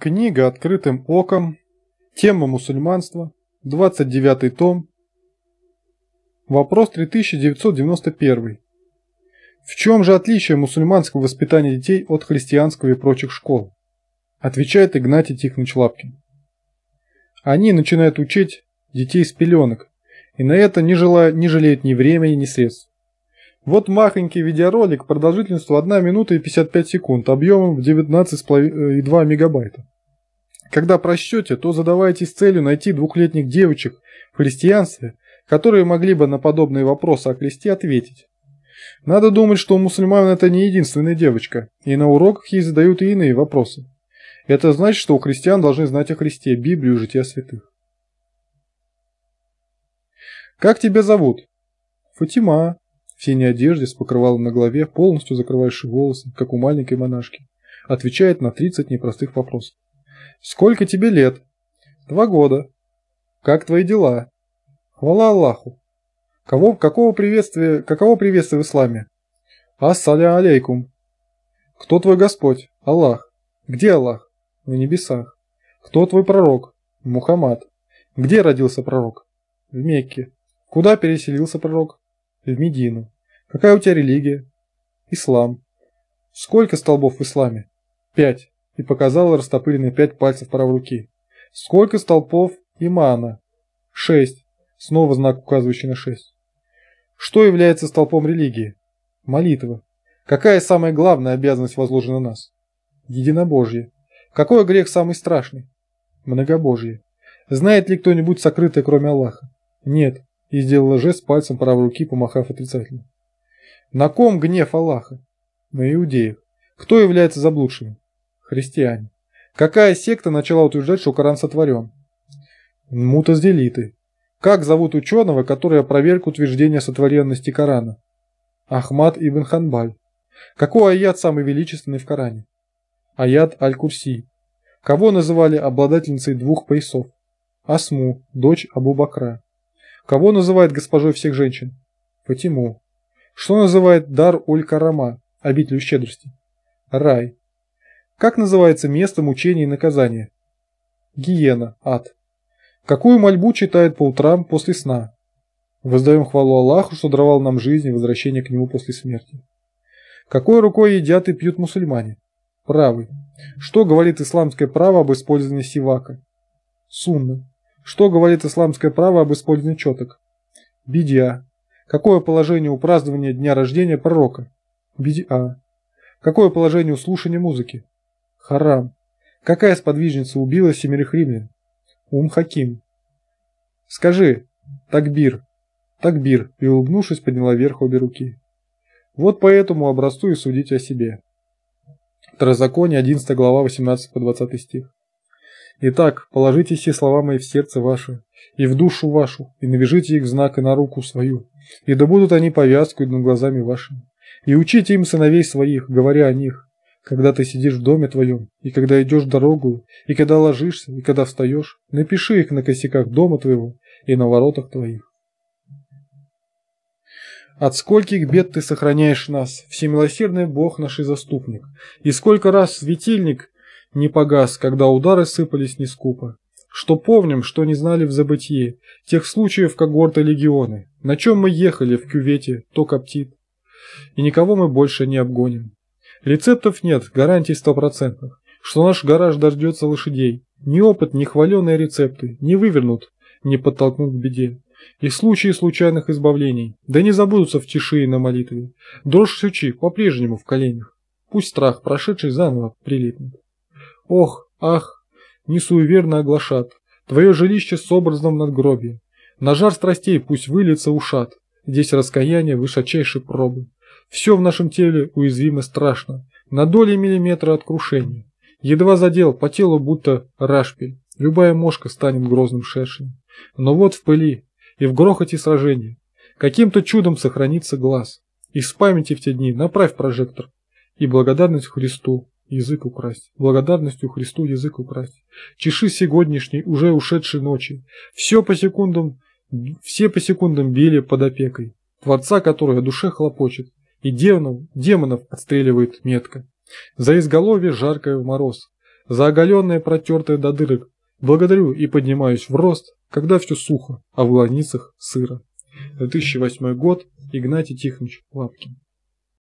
Книга «Открытым оком», тема мусульманства, 29 том, вопрос 3991. В чем же отличие мусульманского воспитания детей от христианского и прочих школ? Отвечает Игнатий Тихонович Лапкин. Они начинают учить детей с пеленок, и на это не, желают, не жалеют ни времени, ни средств. Вот махонький видеоролик, продолжительностью 1 минута и 55 секунд, объемом в 19,2 мегабайта. Когда просчете, то задавайтесь целью найти двухлетних девочек в христианстве, которые могли бы на подобные вопросы о кресте ответить. Надо думать, что у мусульман это не единственная девочка, и на уроках ей задают и иные вопросы. Это значит, что у христиан должны знать о Христе, Библию, и жития святых. Как тебя зовут? Фатима в синей одежде с покрывалом на голове, полностью закрывающий волосы, как у маленькой монашки. Отвечает на 30 непростых вопросов. «Сколько тебе лет?» «Два года». «Как твои дела?» «Хвала Аллаху». Кого, какого приветствия, каково приветствие в исламе? Ассаля алейкум. Кто твой Господь? Аллах. Где Аллах? На небесах. Кто твой пророк? Мухаммад. Где родился пророк? В Мекке. Куда переселился пророк? в Медину. Какая у тебя религия? Ислам. Сколько столбов в исламе? Пять. И показала растопыренные пять пальцев правой руки. Сколько столпов имана? Шесть. Снова знак, указывающий на шесть. Что является столпом религии? Молитва. Какая самая главная обязанность возложена на нас? Единобожье. Какой грех самый страшный? Многобожье. Знает ли кто-нибудь сокрытое, кроме Аллаха? Нет и сделала жест пальцем правой руки, помахав отрицательно. На ком гнев Аллаха? На иудеев. Кто является заблудшими? Христиане. Какая секта начала утверждать, что Коран сотворен? Мутазделиты. Как зовут ученого, который опроверг утверждение сотворенности Корана? Ахмад ибн Ханбаль. Какой аят самый величественный в Коране? Аят Аль-Курси. Кого называли обладательницей двух поясов? Асму, дочь Абу Бакра. Кого называет госпожой всех женщин? Фатиму. Что называет дар Уль-Карама, обителю щедрости? Рай. Как называется место мучения и наказания? Гиена, ад. Какую мольбу читает по утрам после сна? Воздаем хвалу Аллаху, что даровал нам жизнь и возвращение к Нему после смерти. Какой рукой едят и пьют мусульмане? Правый. Что говорит исламское право об использовании сивака? Сунна. Что говорит исламское право об использовании четок? Бидья. Какое положение у празднования дня рождения пророка? Бидья. Какое положение у слушания музыки? Харам. Какая сподвижница убила семерых римлян? Ум Хаким. Скажи, Такбир. Такбир. И улыбнувшись, подняла вверх обе руки. Вот по этому образцу и судите о себе. Второзаконие, 11 глава, 18 по 20 стих. Итак, положите все слова мои в сердце ваше, и в душу вашу, и навяжите их в знак и на руку свою, и да будут они повязкой над глазами вашими. И учите им сыновей своих, говоря о них, когда ты сидишь в доме твоем, и когда идешь дорогу, и когда ложишься, и когда встаешь, напиши их на косяках дома твоего и на воротах твоих. От скольких бед ты сохраняешь нас, всемилосердный Бог наш и заступник, и сколько раз светильник не погас, когда удары сыпались не скупо. Что помним, что не знали в забытии, тех случаев когорты легионы, на чем мы ехали в кювете, то коптит. И никого мы больше не обгоним. Рецептов нет, гарантий стопроцентных, что наш гараж дождется лошадей. Ни опыт, ни хваленные рецепты не вывернут, не подтолкнут к беде. И случаи случайных избавлений, да не забудутся в тиши и на молитве. Дрожь сючи по-прежнему в коленях. Пусть страх, прошедший заново, прилипнет. Ох, ах, несуеверно оглашат, твое жилище с образом надгробия. На жар страстей пусть выльется ушат, здесь раскаяние высочайшей пробы. Все в нашем теле уязвимо страшно, на доли миллиметра от крушения. Едва задел, по телу будто рашпиль, любая мошка станет грозным шершнем. Но вот в пыли и в грохоте сражения каким-то чудом сохранится глаз. Из памяти в те дни направь прожектор. И благодарность Христу, язык украсть, благодарностью Христу язык украсть. Чеши сегодняшней, уже ушедшей ночи. Все по секундам, все по секундам били под опекой. Творца, который о душе хлопочет, и демонов, демонов отстреливает метко. За изголовье жаркое в мороз, за оголенное протертое до дырок. Благодарю и поднимаюсь в рост, когда все сухо, а в глазницах сыро. 2008 год, Игнатий Тихонович Лапкин.